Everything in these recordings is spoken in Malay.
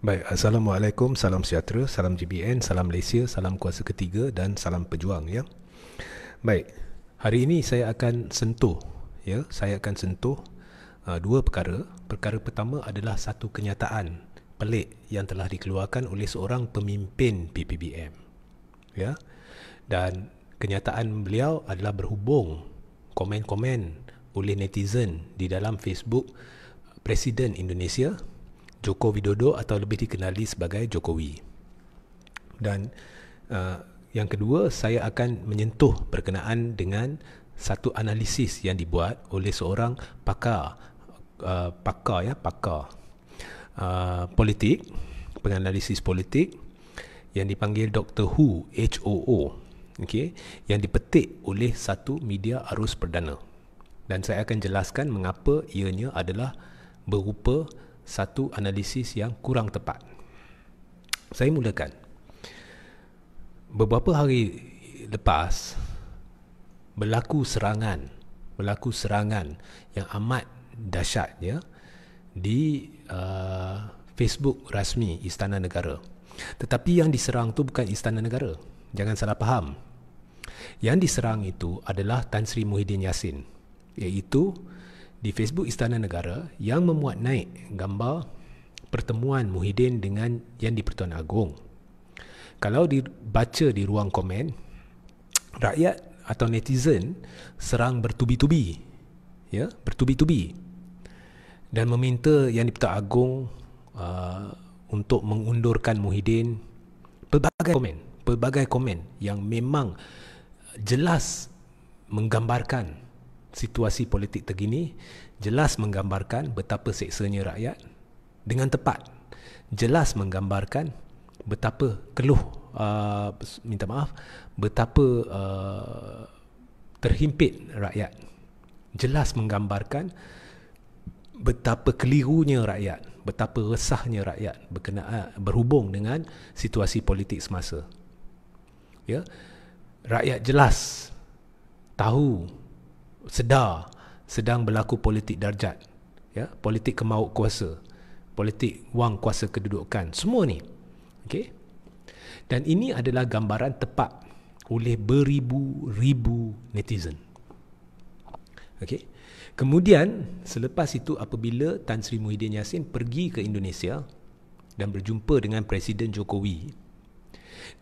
Baik, Assalamualaikum, salam sejahtera, salam GBN, salam Malaysia, salam kuasa ketiga dan salam pejuang ya. Baik, hari ini saya akan sentuh ya, saya akan sentuh uh, dua perkara. Perkara pertama adalah satu kenyataan pelik yang telah dikeluarkan oleh seorang pemimpin PPBM. Ya. Dan kenyataan beliau adalah berhubung komen-komen oleh netizen di dalam Facebook Presiden Indonesia Joko Widodo atau lebih dikenali sebagai Jokowi. Dan uh, yang kedua, saya akan menyentuh berkenaan dengan satu analisis yang dibuat oleh seorang pakar, uh, pakar ya, pakar uh, politik, penganalisis politik yang dipanggil Dr. Hu, H-O-O, okay, yang dipetik oleh satu media arus perdana. Dan saya akan jelaskan mengapa ianya adalah berupa satu analisis yang kurang tepat. Saya mulakan. Beberapa hari lepas berlaku serangan, berlaku serangan yang amat dahsyatnya di uh, Facebook rasmi Istana Negara. Tetapi yang diserang tu bukan Istana Negara. Jangan salah faham. Yang diserang itu adalah Tan Sri Muhyiddin Yassin iaitu di Facebook Istana Negara yang memuat naik gambar pertemuan Muhyiddin dengan Yang di-Pertuan Agong. Kalau dibaca di ruang komen, rakyat atau netizen serang bertubi-tubi. Ya, bertubi-tubi. Dan meminta Yang di-Pertuan Agong uh, untuk mengundurkan Muhyiddin pelbagai komen, pelbagai komen yang memang jelas menggambarkan situasi politik terkini jelas menggambarkan betapa seksanya rakyat dengan tepat jelas menggambarkan betapa keluh uh, minta maaf betapa uh, terhimpit rakyat jelas menggambarkan betapa kelirunya rakyat betapa resahnya rakyat berkenaan uh, berhubung dengan situasi politik semasa ya rakyat jelas tahu sedar sedang berlaku politik darjat ya politik kemauk kuasa politik wang kuasa kedudukan semua ni okey dan ini adalah gambaran tepat oleh beribu-ribu netizen okey kemudian selepas itu apabila Tan Sri Muhyiddin Yassin pergi ke Indonesia dan berjumpa dengan Presiden Jokowi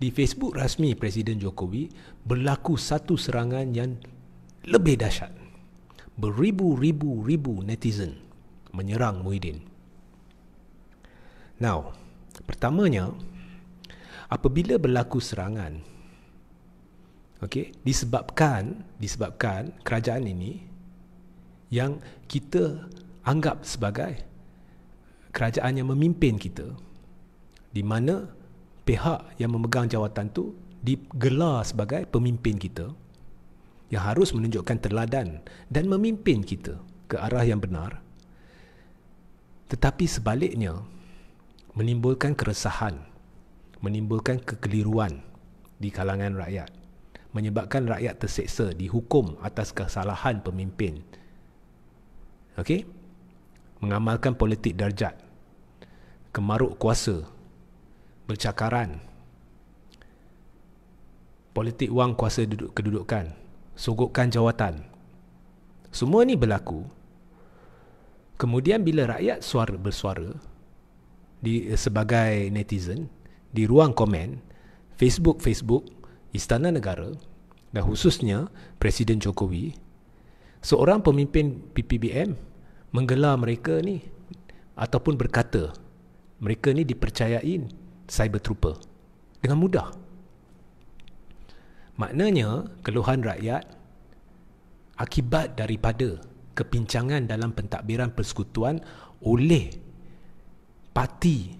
di Facebook rasmi Presiden Jokowi berlaku satu serangan yang lebih dahsyat beribu-ribu-ribu netizen menyerang Muhyiddin now pertamanya apabila berlaku serangan okey disebabkan disebabkan kerajaan ini yang kita anggap sebagai kerajaan yang memimpin kita di mana pihak yang memegang jawatan tu digelar sebagai pemimpin kita yang harus menunjukkan teladan dan memimpin kita ke arah yang benar tetapi sebaliknya menimbulkan keresahan menimbulkan kekeliruan di kalangan rakyat menyebabkan rakyat terseksa dihukum atas kesalahan pemimpin okey mengamalkan politik darjat kemaruk kuasa bercakaran politik wang kuasa kedudukan sogokan jawatan. Semua ni berlaku. Kemudian bila rakyat suara bersuara di eh, sebagai netizen di ruang komen Facebook Facebook istana negara dan khususnya Presiden Jokowi seorang pemimpin PPBM menggelar mereka ni ataupun berkata mereka ni dipercayai cyber trooper dengan mudah maknanya keluhan rakyat akibat daripada kepincangan dalam pentadbiran persekutuan oleh parti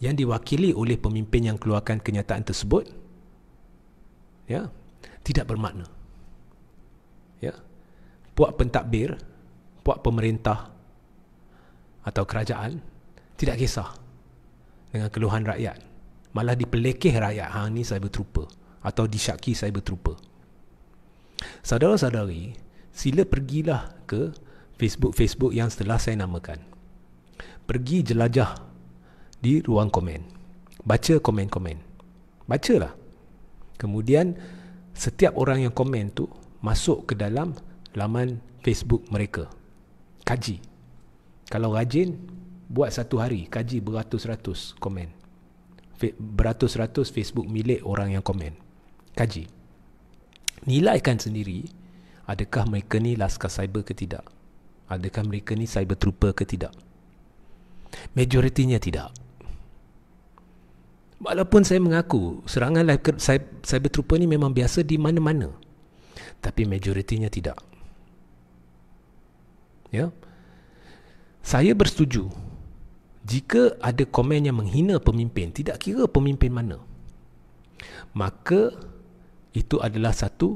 yang diwakili oleh pemimpin yang keluarkan kenyataan tersebut ya tidak bermakna ya puak pentadbir puak pemerintah atau kerajaan tidak kisah dengan keluhan rakyat malah dipelekeh rakyat hang ni saya berterupa atau disyaki saya berterupa Saudara-saudari, sila pergilah ke Facebook-Facebook yang setelah saya namakan. Pergi jelajah di ruang komen. Baca komen-komen. Bacalah. Kemudian setiap orang yang komen tu masuk ke dalam laman Facebook mereka. Kaji. Kalau rajin, buat satu hari kaji beratus-ratus komen. Beratus-ratus Facebook milik orang yang komen. Kaji. Kaji nilaikan sendiri adakah mereka ni laskar cyber ke tidak adakah mereka ni cyber trooper ke tidak majoritinya tidak walaupun saya mengaku serangan live cyber trooper ni memang biasa di mana-mana tapi majoritinya tidak ya saya bersetuju jika ada komen yang menghina pemimpin tidak kira pemimpin mana maka itu adalah satu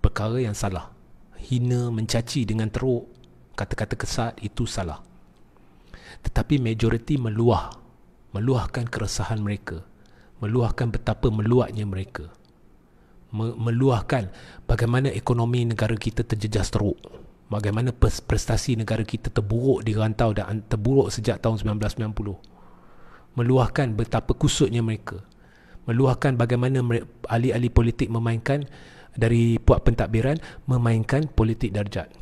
perkara yang salah hina mencaci dengan teruk kata-kata kesat itu salah tetapi majoriti meluah meluahkan keresahan mereka meluahkan betapa meluatnya mereka meluahkan bagaimana ekonomi negara kita terjejas teruk bagaimana prestasi negara kita terburuk di rantau dan terburuk sejak tahun 1990 meluahkan betapa kusutnya mereka meluahkan bagaimana ahli-ahli politik memainkan dari puak pentadbiran memainkan politik darjat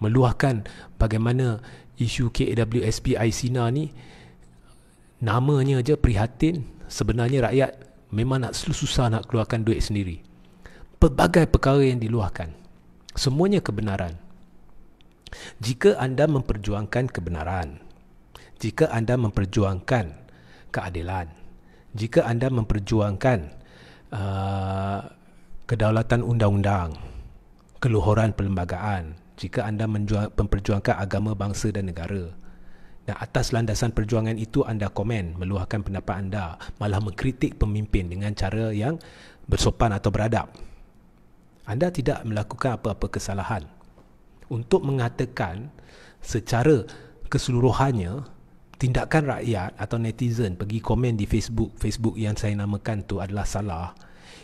meluahkan bagaimana isu KAWSP Aisina ni namanya je prihatin sebenarnya rakyat memang nak susah nak keluarkan duit sendiri pelbagai perkara yang diluahkan semuanya kebenaran jika anda memperjuangkan kebenaran jika anda memperjuangkan keadilan jika anda memperjuangkan uh, kedaulatan undang-undang, keluhuran perlembagaan, jika anda menjuang, memperjuangkan agama bangsa dan negara. Dan atas landasan perjuangan itu anda komen, meluahkan pendapat anda, malah mengkritik pemimpin dengan cara yang bersopan atau beradab. Anda tidak melakukan apa-apa kesalahan. Untuk mengatakan secara keseluruhannya tindakan rakyat atau netizen pergi komen di Facebook Facebook yang saya namakan tu adalah salah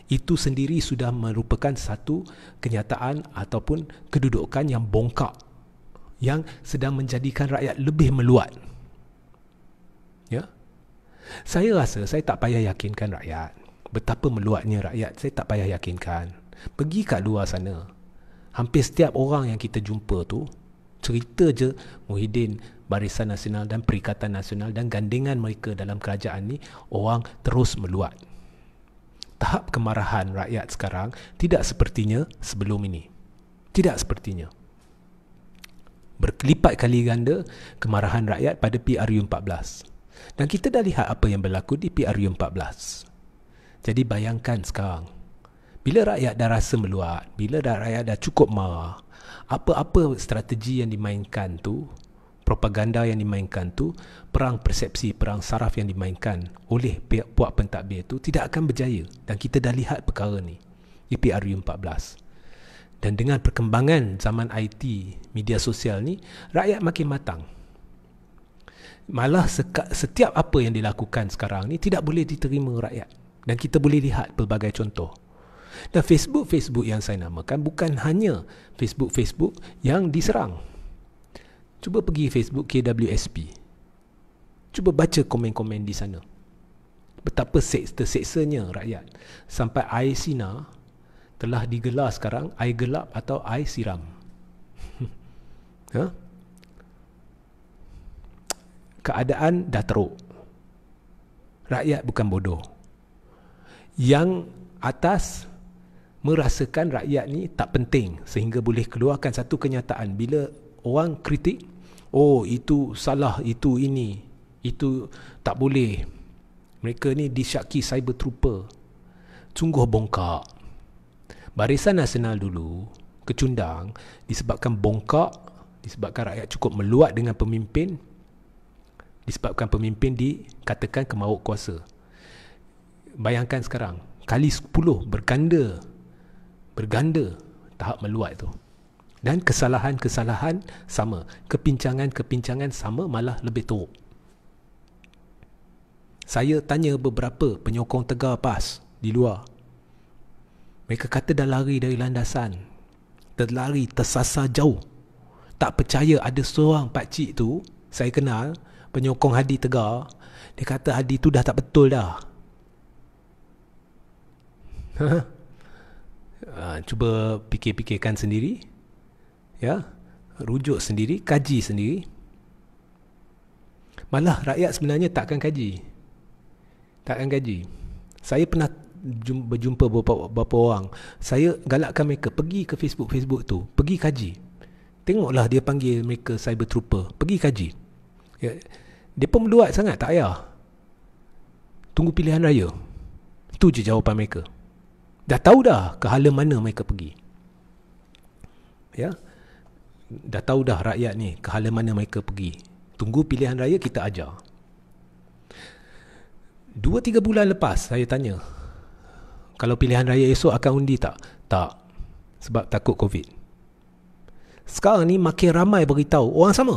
itu sendiri sudah merupakan satu kenyataan ataupun kedudukan yang bongkak yang sedang menjadikan rakyat lebih meluat ya saya rasa saya tak payah yakinkan rakyat betapa meluatnya rakyat saya tak payah yakinkan pergi kat luar sana hampir setiap orang yang kita jumpa tu cerita je Muhyiddin Barisan Nasional dan Perikatan Nasional dan gandingan mereka dalam kerajaan ni orang terus meluat. Tahap kemarahan rakyat sekarang tidak sepertinya sebelum ini. Tidak sepertinya. Berkelipat kali ganda kemarahan rakyat pada PRU14. Dan kita dah lihat apa yang berlaku di PRU14. Jadi bayangkan sekarang bila rakyat dah rasa meluat, bila dah rakyat dah cukup marah, apa-apa strategi yang dimainkan tu propaganda yang dimainkan tu perang persepsi perang saraf yang dimainkan oleh pihak puak pentadbir tu tidak akan berjaya dan kita dah lihat perkara ni EPRU 14 dan dengan perkembangan zaman IT media sosial ni rakyat makin matang malah seka, setiap apa yang dilakukan sekarang ni tidak boleh diterima rakyat dan kita boleh lihat pelbagai contoh dan Facebook-Facebook yang saya namakan bukan hanya Facebook-Facebook yang diserang. Cuba pergi Facebook KWSP. Cuba baca komen-komen di sana. Betapa seksa-seksanya rakyat. Sampai air sina telah digelar sekarang air gelap atau air siram. huh? Ha? Keadaan dah teruk. Rakyat bukan bodoh. Yang atas merasakan rakyat ni tak penting sehingga boleh keluarkan satu kenyataan bila orang kritik oh itu salah itu ini itu tak boleh mereka ni disyaki cyber trooper sungguh bongkak barisan nasional dulu kecundang disebabkan bongkak disebabkan rakyat cukup meluat dengan pemimpin disebabkan pemimpin dikatakan kemauk kuasa bayangkan sekarang kali 10 berganda berganda tahap meluat tu dan kesalahan-kesalahan sama kepincangan-kepincangan sama malah lebih teruk saya tanya beberapa penyokong tegar PAS di luar mereka kata dah lari dari landasan terlari tersasar jauh tak percaya ada seorang pakcik tu saya kenal penyokong Hadi Tegar dia kata Hadi tu dah tak betul dah uh, cuba fikir-fikirkan sendiri ya rujuk sendiri kaji sendiri malah rakyat sebenarnya takkan kaji takkan kaji saya pernah berjumpa beberapa, beberapa orang saya galakkan mereka pergi ke Facebook Facebook tu pergi kaji tengoklah dia panggil mereka cyber trooper pergi kaji ya dia pun meluat sangat tak payah tunggu pilihan raya tu je jawapan mereka Dah tahu dah ke hala mana mereka pergi. Ya. Dah tahu dah rakyat ni ke hala mana mereka pergi. Tunggu pilihan raya kita ajar. Dua tiga bulan lepas saya tanya. Kalau pilihan raya esok akan undi tak? Tak. Sebab takut COVID. Sekarang ni makin ramai beritahu orang sama.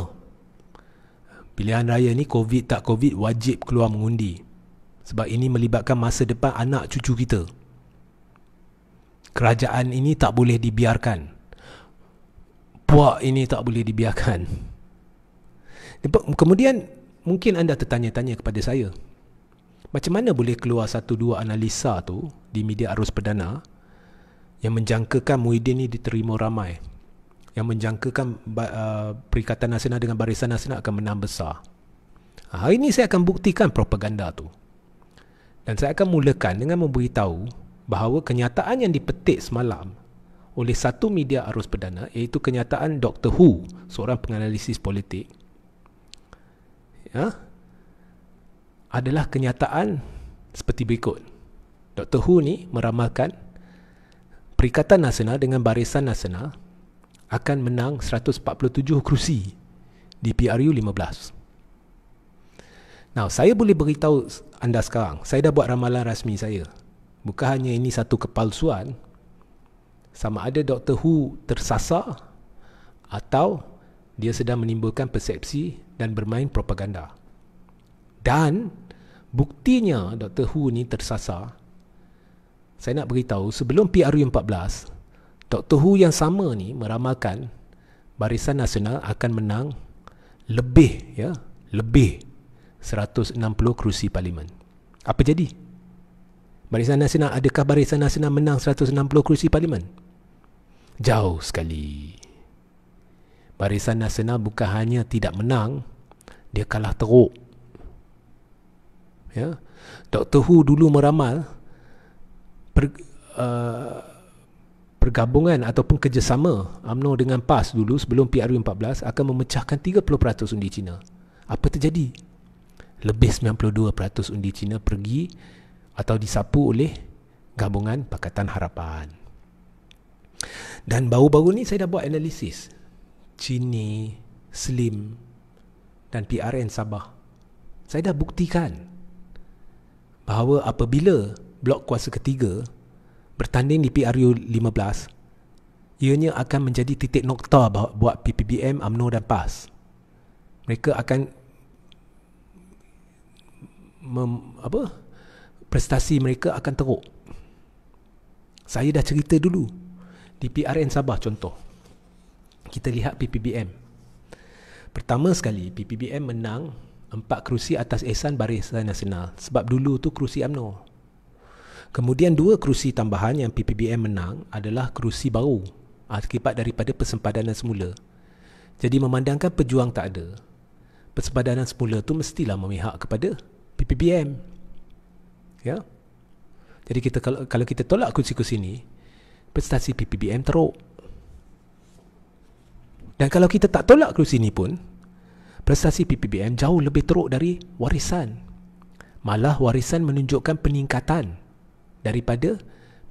Pilihan raya ni COVID tak COVID wajib keluar mengundi. Sebab ini melibatkan masa depan anak cucu kita kerajaan ini tak boleh dibiarkan puak ini tak boleh dibiarkan kemudian mungkin anda tertanya-tanya kepada saya macam mana boleh keluar satu dua analisa tu di media arus perdana yang menjangkakan Muhyiddin ni diterima ramai yang menjangkakan uh, Perikatan Nasional dengan Barisan Nasional akan menang besar hari ini saya akan buktikan propaganda tu dan saya akan mulakan dengan memberitahu bahawa kenyataan yang dipetik semalam oleh satu media arus perdana iaitu kenyataan Dr. Hu, seorang penganalisis politik ya, adalah kenyataan seperti berikut. Dr. Hu ni meramalkan Perikatan Nasional dengan Barisan Nasional akan menang 147 kerusi di PRU 15. Now, saya boleh beritahu anda sekarang, saya dah buat ramalan rasmi saya bukan hanya ini satu kepalsuan sama ada Dr. Hu tersasar atau dia sedang menimbulkan persepsi dan bermain propaganda dan buktinya Dr. Hu ni tersasar saya nak beritahu sebelum PRU 14 Dr. Hu yang sama ni meramalkan Barisan Nasional akan menang lebih ya lebih 160 kerusi parlimen apa jadi Barisan Nasional adakah Barisan Nasional menang 160 kerusi parlimen? Jauh sekali. Barisan Nasional bukan hanya tidak menang, dia kalah teruk. Ya. Dr. Hu dulu meramal per, uh, pergabungan ataupun kerjasama UMNO dengan PAS dulu sebelum PRU14 akan memecahkan 30% undi Cina. Apa terjadi? Lebih 92% undi Cina pergi atau disapu oleh gabungan Pakatan Harapan. Dan baru-baru ni saya dah buat analisis. Cini, Slim dan PRN Sabah. Saya dah buktikan bahawa apabila blok kuasa ketiga bertanding di PRU 15, ianya akan menjadi titik nokta buat PPBM, AMNO dan PAS. Mereka akan mem, apa? prestasi mereka akan teruk saya dah cerita dulu di PRN Sabah contoh kita lihat PPBM pertama sekali PPBM menang empat kerusi atas Ehsan Barisan Nasional sebab dulu tu kerusi UMNO kemudian dua kerusi tambahan yang PPBM menang adalah kerusi baru akibat ah, daripada persempadanan semula jadi memandangkan pejuang tak ada persempadanan semula tu mestilah memihak kepada PPBM Ya. Jadi kita kalau kalau kita tolak kursi-kursi ni, prestasi PPBM teruk. Dan kalau kita tak tolak kursi ni pun, prestasi PPBM jauh lebih teruk dari warisan. Malah warisan menunjukkan peningkatan daripada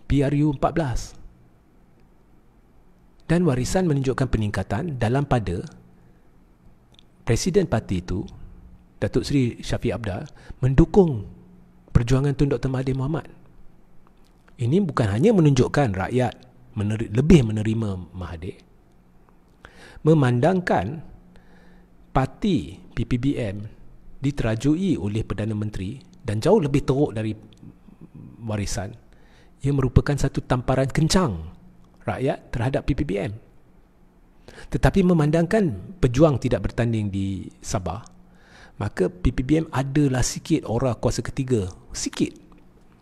PRU 14. Dan warisan menunjukkan peningkatan dalam pada Presiden parti itu Datuk Seri Syafiq Abdal mendukung perjuangan Tun Dr. Mahathir Mohamad ini bukan hanya menunjukkan rakyat meneri- lebih menerima Mahathir memandangkan parti PPBM diterajui oleh Perdana Menteri dan jauh lebih teruk dari warisan ia merupakan satu tamparan kencang rakyat terhadap PPBM tetapi memandangkan pejuang tidak bertanding di Sabah maka PPBM adalah sikit aura kuasa ketiga sikit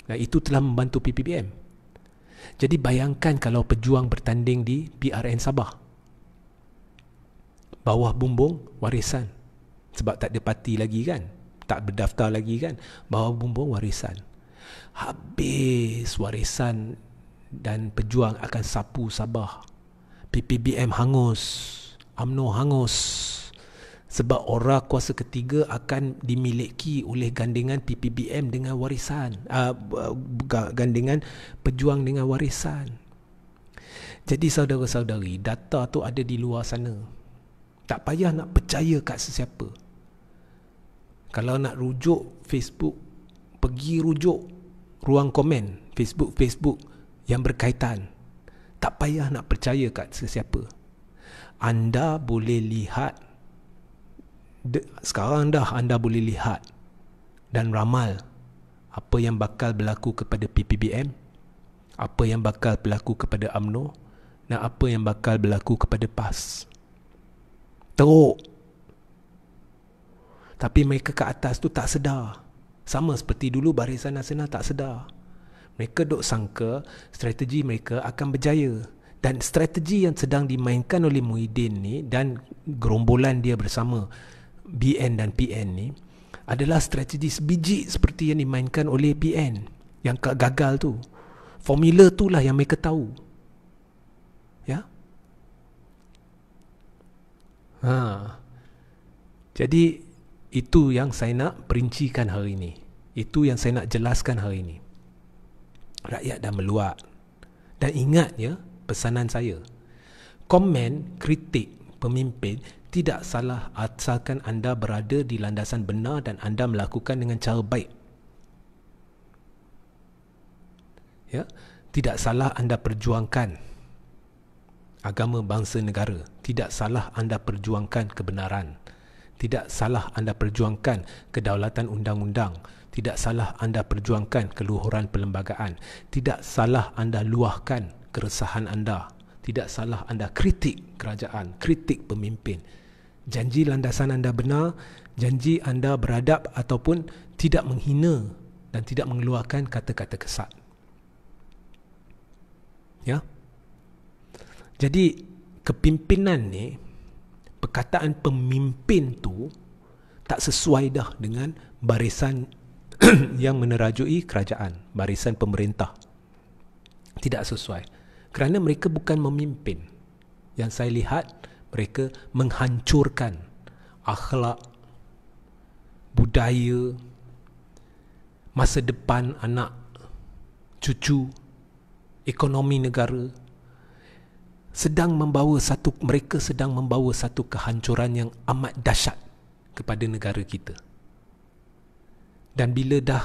dan itu telah membantu PPBM jadi bayangkan kalau pejuang bertanding di PRN Sabah bawah bumbung warisan sebab tak ada parti lagi kan tak berdaftar lagi kan bawah bumbung warisan habis warisan dan pejuang akan sapu Sabah PPBM hangus UMNO hangus sebab aura kuasa ketiga akan dimiliki oleh gandingan PPBM dengan warisan uh, gandingan pejuang dengan warisan jadi saudara-saudari data tu ada di luar sana tak payah nak percaya kat sesiapa kalau nak rujuk Facebook pergi rujuk ruang komen Facebook Facebook yang berkaitan tak payah nak percaya kat sesiapa anda boleh lihat sekarang dah anda boleh lihat dan ramal apa yang bakal berlaku kepada PPBM apa yang bakal berlaku kepada AMNO dan apa yang bakal berlaku kepada PAS teruk tapi mereka ke atas tu tak sedar sama seperti dulu Barisan Nasional tak sedar mereka dok sangka strategi mereka akan berjaya dan strategi yang sedang dimainkan oleh Muhyiddin ni dan gerombolan dia bersama BN dan PN ni adalah strategi sebiji seperti yang dimainkan oleh BN yang gagal tu. Formula tu lah yang mereka tahu. Ya. Ha. Jadi itu yang saya nak perincikan hari ini. Itu yang saya nak jelaskan hari ini. Rakyat dah meluat. Dan ingat ya pesanan saya. Komen, kritik, pemimpin tidak salah asalkan anda berada di landasan benar dan anda melakukan dengan cara baik. Ya, tidak salah anda perjuangkan agama bangsa negara, tidak salah anda perjuangkan kebenaran. Tidak salah anda perjuangkan kedaulatan undang-undang, tidak salah anda perjuangkan keluhuran perlembagaan, tidak salah anda luahkan keresahan anda tidak salah anda kritik kerajaan, kritik pemimpin. Janji landasan anda benar, janji anda beradab ataupun tidak menghina dan tidak mengeluarkan kata-kata kesat. Ya. Jadi kepimpinan ni perkataan pemimpin tu tak sesuai dah dengan barisan yang menerajui kerajaan, barisan pemerintah. Tidak sesuai kerana mereka bukan memimpin yang saya lihat mereka menghancurkan akhlak budaya masa depan anak cucu ekonomi negara sedang membawa satu mereka sedang membawa satu kehancuran yang amat dahsyat kepada negara kita dan bila dah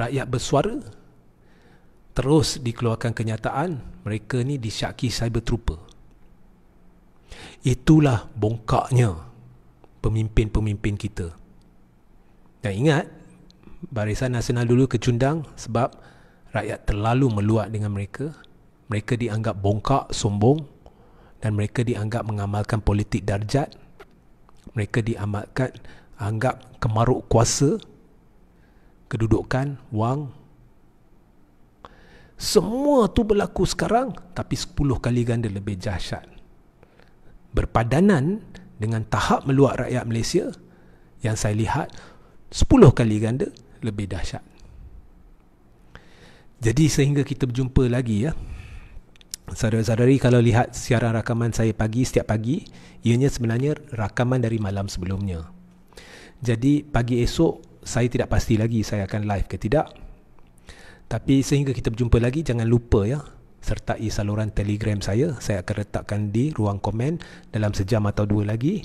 rakyat bersuara terus dikeluarkan kenyataan mereka ni disyaki cyber trooper. Itulah bongkaknya pemimpin-pemimpin kita. Dan ingat, Barisan Nasional dulu kecundang sebab rakyat terlalu meluat dengan mereka. Mereka dianggap bongkak, sombong dan mereka dianggap mengamalkan politik darjat. Mereka diamalkan anggap kemaruk kuasa, kedudukan, wang, semua tu berlaku sekarang tapi 10 kali ganda lebih jahsyat. Berpadanan dengan tahap meluat rakyat Malaysia yang saya lihat 10 kali ganda lebih dahsyat. Jadi sehingga kita berjumpa lagi ya. Saudara-saudari kalau lihat siaran rakaman saya pagi setiap pagi, ianya sebenarnya rakaman dari malam sebelumnya. Jadi pagi esok saya tidak pasti lagi saya akan live ke tidak. Tapi sehingga kita berjumpa lagi jangan lupa ya sertai saluran Telegram saya. Saya akan letakkan di ruang komen dalam sejam atau dua lagi.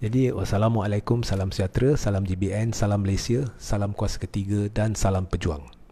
Jadi wassalamualaikum, salam sejahtera, salam JBN salam Malaysia, salam kuasa ketiga dan salam pejuang.